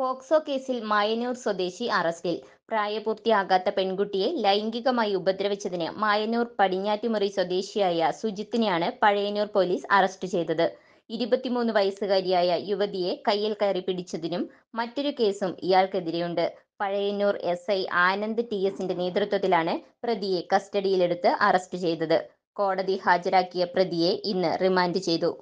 POCSO കേസിൽ മായനൂർ സ്വദേശി അറസ്റ്റിൽ പ്രായപൂർത്തിയാകാത്ത പെൺകുട്ടിയെ ലൈംഗികമായി ഉപദ്രവിച്ചതിന് മായനൂർ പടിഞ്ഞാറ്റുമുറി സ്വദേശിയായ സുജിത്തിനെയാണ് പഴയന്നൂർ പോലീസ് അറസ്റ്റ് ചെയ്തത് ഇരുപത്തിമൂന്ന് വയസ്സുകാരിയായ യുവതിയെ കയ്യിൽ കയറി പിടിച്ചതിനും മറ്റൊരു കേസും ഇയാൾക്കെതിരെയുണ്ട് Pazhayannur S I Anand T എസിന്റെ നേതൃത്വത്തിലാണ് പ്രതിയെ കസ്റ്റഡിയിലെടുത്ത് അറസ്റ്റ് ചെയ്തത് കോടതി ഹാജരാക്കിയ പ്രതിയെ ഇന്ന് റിമാൻഡ് ചെയ്തു